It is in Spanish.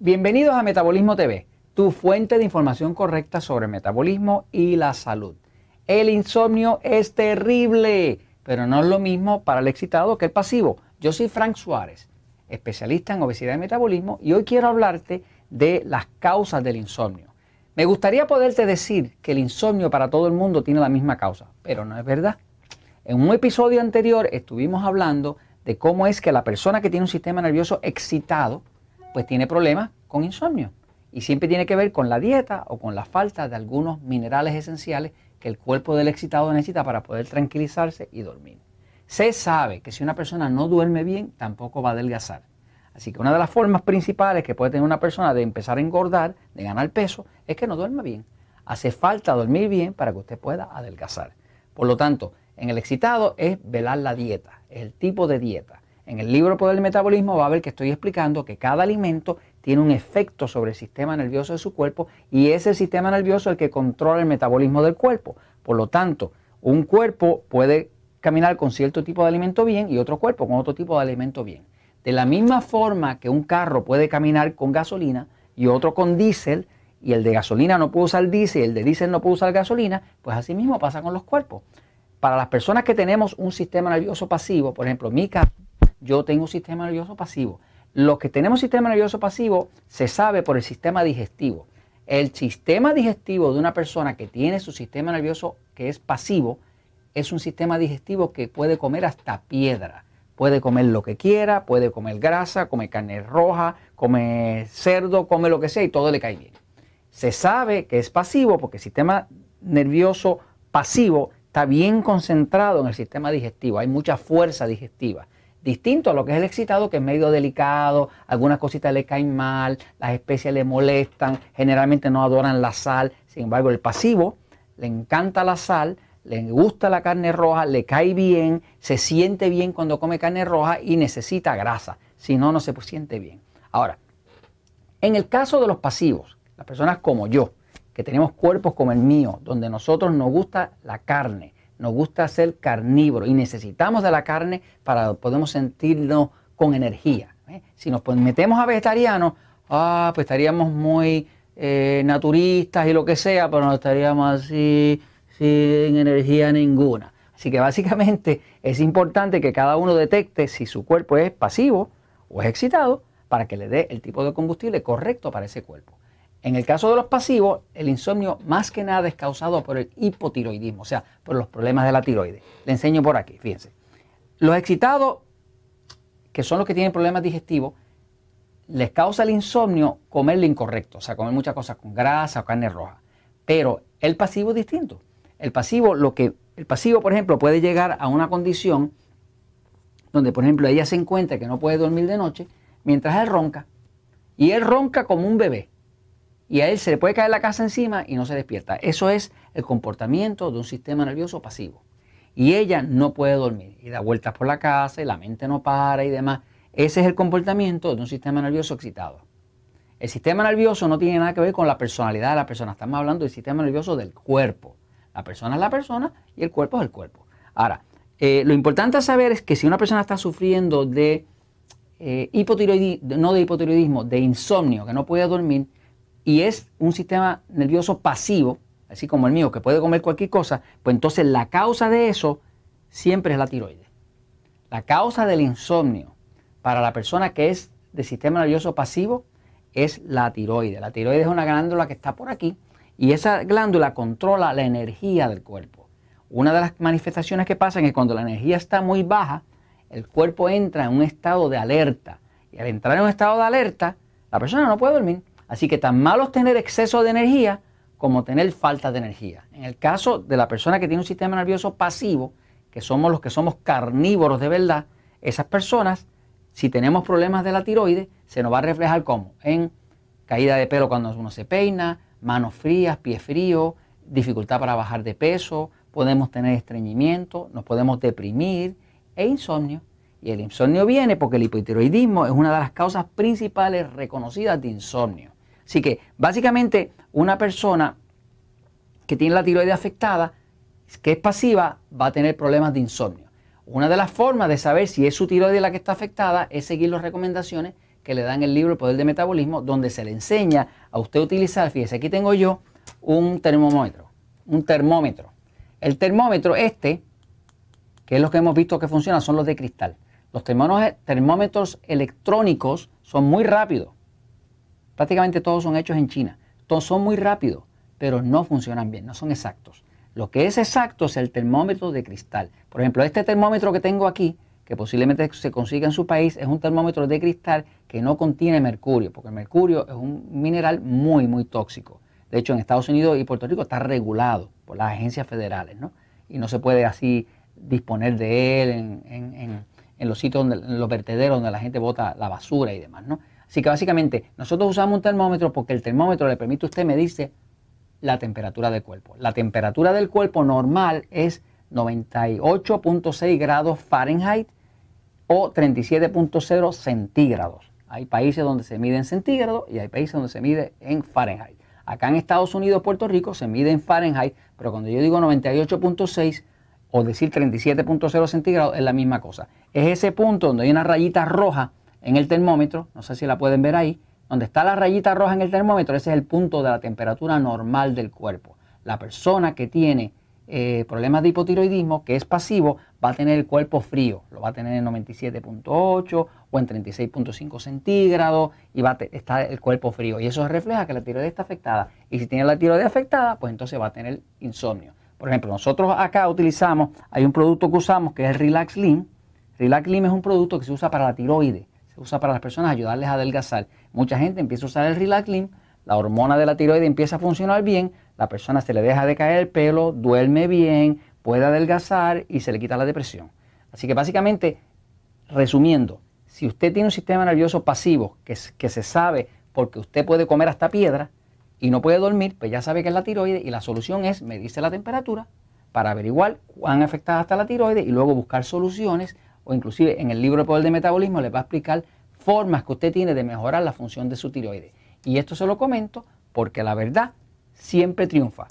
Bienvenidos a Metabolismo TV, tu fuente de información correcta sobre metabolismo y la salud. El insomnio es terrible, pero no es lo mismo para el excitado que el pasivo. Yo soy Frank Suárez, especialista en obesidad y metabolismo, y hoy quiero hablarte de las causas del insomnio. Me gustaría poderte decir que el insomnio para todo el mundo tiene la misma causa, pero no es verdad. En un episodio anterior estuvimos hablando de cómo es que la persona que tiene un sistema nervioso excitado pues tiene problemas con insomnio. Y siempre tiene que ver con la dieta o con la falta de algunos minerales esenciales que el cuerpo del excitado necesita para poder tranquilizarse y dormir. Se sabe que si una persona no duerme bien, tampoco va a adelgazar. Así que una de las formas principales que puede tener una persona de empezar a engordar, de ganar peso, es que no duerma bien. Hace falta dormir bien para que usted pueda adelgazar. Por lo tanto, en el excitado es velar la dieta, el tipo de dieta. En el libro Poder del Metabolismo va a ver que estoy explicando que cada alimento tiene un efecto sobre el sistema nervioso de su cuerpo y es el sistema nervioso el que controla el metabolismo del cuerpo. Por lo tanto, un cuerpo puede caminar con cierto tipo de alimento bien y otro cuerpo con otro tipo de alimento bien. De la misma forma que un carro puede caminar con gasolina y otro con diésel, y el de gasolina no puede usar diésel y el de diésel no puede usar gasolina, pues así mismo pasa con los cuerpos. Para las personas que tenemos un sistema nervioso pasivo, por ejemplo, mi carro yo tengo un sistema nervioso pasivo. Los que tenemos sistema nervioso pasivo se sabe por el sistema digestivo. El sistema digestivo de una persona que tiene su sistema nervioso que es pasivo es un sistema digestivo que puede comer hasta piedra. Puede comer lo que quiera, puede comer grasa, come carne roja, come cerdo, come lo que sea y todo le cae bien. Se sabe que es pasivo porque el sistema nervioso pasivo está bien concentrado en el sistema digestivo, hay mucha fuerza digestiva distinto a lo que es el excitado, que es medio delicado, algunas cositas le caen mal, las especies le molestan, generalmente no adoran la sal. Sin embargo, el pasivo le encanta la sal, le gusta la carne roja, le cae bien, se siente bien cuando come carne roja y necesita grasa. Si no, no se siente bien. Ahora, en el caso de los pasivos, las personas como yo, que tenemos cuerpos como el mío, donde nosotros nos gusta la carne, nos gusta ser carnívoro y necesitamos de la carne para poder sentirnos con energía. ¿eh? Si nos metemos a vegetarianos, ah, pues estaríamos muy eh, naturistas y lo que sea, pero no estaríamos así sin energía ninguna. Así que básicamente es importante que cada uno detecte si su cuerpo es pasivo o es excitado para que le dé el tipo de combustible correcto para ese cuerpo. En el caso de los pasivos, el insomnio más que nada es causado por el hipotiroidismo, o sea, por los problemas de la tiroides. Le enseño por aquí, fíjense. Los excitados, que son los que tienen problemas digestivos, les causa el insomnio comer incorrecto, o sea, comer muchas cosas con grasa o carne roja. Pero el pasivo es distinto. El pasivo, lo que, el pasivo, por ejemplo, puede llegar a una condición donde, por ejemplo, ella se encuentra que no puede dormir de noche mientras él ronca. Y él ronca como un bebé y a él se le puede caer la casa encima y no se despierta. Eso es el comportamiento de un sistema nervioso pasivo. Y ella no puede dormir y da vueltas por la casa y la mente no para y demás. Ese es el comportamiento de un sistema nervioso excitado. El sistema nervioso no tiene nada que ver con la personalidad de la persona. Estamos hablando del sistema nervioso del cuerpo. La persona es la persona y el cuerpo es el cuerpo. Ahora, eh, lo importante a saber es que si una persona está sufriendo de eh, hipotiroidismo, no de hipotiroidismo, de insomnio, que no puede dormir, y es un sistema nervioso pasivo, así como el mío, que puede comer cualquier cosa, pues entonces la causa de eso siempre es la tiroides. La causa del insomnio para la persona que es de sistema nervioso pasivo es la tiroides. La tiroides es una glándula que está por aquí y esa glándula controla la energía del cuerpo. Una de las manifestaciones que pasan es que cuando la energía está muy baja, el cuerpo entra en un estado de alerta. Y al entrar en un estado de alerta, la persona no puede dormir. Así que tan malo es tener exceso de energía como tener falta de energía. En el caso de la persona que tiene un sistema nervioso pasivo, que somos los que somos carnívoros de verdad, esas personas, si tenemos problemas de la tiroides, se nos va a reflejar como en caída de pelo cuando uno se peina, manos frías, pie frío, dificultad para bajar de peso, podemos tener estreñimiento, nos podemos deprimir e insomnio. Y el insomnio viene porque el hipotiroidismo es una de las causas principales reconocidas de insomnio. Así que básicamente una persona que tiene la tiroides afectada, que es pasiva, va a tener problemas de insomnio. Una de las formas de saber si es su tiroide la que está afectada es seguir las recomendaciones que le dan el libro El Poder de Metabolismo, donde se le enseña a usted utilizar, fíjese, aquí tengo yo un termómetro, un termómetro. El termómetro este, que es lo que hemos visto que funciona, son los de cristal. Los termómetros electrónicos son muy rápidos. Prácticamente todos son hechos en China. Todos son muy rápidos, pero no funcionan bien, no son exactos. Lo que es exacto es el termómetro de cristal. Por ejemplo, este termómetro que tengo aquí, que posiblemente se consiga en su país, es un termómetro de cristal que no contiene mercurio, porque el mercurio es un mineral muy, muy tóxico. De hecho, en Estados Unidos y Puerto Rico está regulado por las agencias federales, ¿no? Y no se puede así disponer de él en, los sitios, donde, los vertederos donde la gente bota la basura y demás, ¿no? Así que básicamente nosotros usamos un termómetro porque el termómetro le permite a usted dice la temperatura del cuerpo. La temperatura del cuerpo normal es 98.6 grados Fahrenheit o 37.0 centígrados. Hay países donde se mide en centígrados y hay países donde se mide en Fahrenheit. Acá en Estados Unidos, Puerto Rico, se mide en Fahrenheit, pero cuando yo digo 98.6 o decir 37.0 centígrados es la misma cosa. Es ese punto donde hay una rayita roja en el termómetro, no sé si la pueden ver ahí, donde está la rayita roja en el termómetro, ese es el punto de la temperatura normal del cuerpo. La persona que tiene eh, problemas de hipotiroidismo, que es pasivo, va a tener el cuerpo frío, lo va a tener en 97.8 o en 36.5 centígrados y va a estar el cuerpo frío. Y eso refleja que la tiroides está afectada. Y si tiene la tiroides afectada, pues entonces va a tener insomnio. Por ejemplo, nosotros acá utilizamos, hay un producto que usamos que es Relax Lean. Relax Lean es un producto que se usa para la tiroides usa para las personas, ayudarles a adelgazar. Mucha gente empieza a usar el rilaclim, la hormona de la tiroide empieza a funcionar bien, la persona se le deja de caer el pelo, duerme bien, puede adelgazar y se le quita la depresión. Así que básicamente, resumiendo, si usted tiene un sistema nervioso pasivo que, se sabe porque usted puede comer hasta piedra y no puede dormir, pues ya sabe que es la tiroides y la solución es medirse la temperatura para averiguar cuán afectada está la tiroides y luego buscar soluciones o inclusive en el libro de Poder de Metabolismo les va a explicar formas que usted tiene de mejorar la función de su tiroides. Y esto se lo comento porque la verdad siempre triunfa.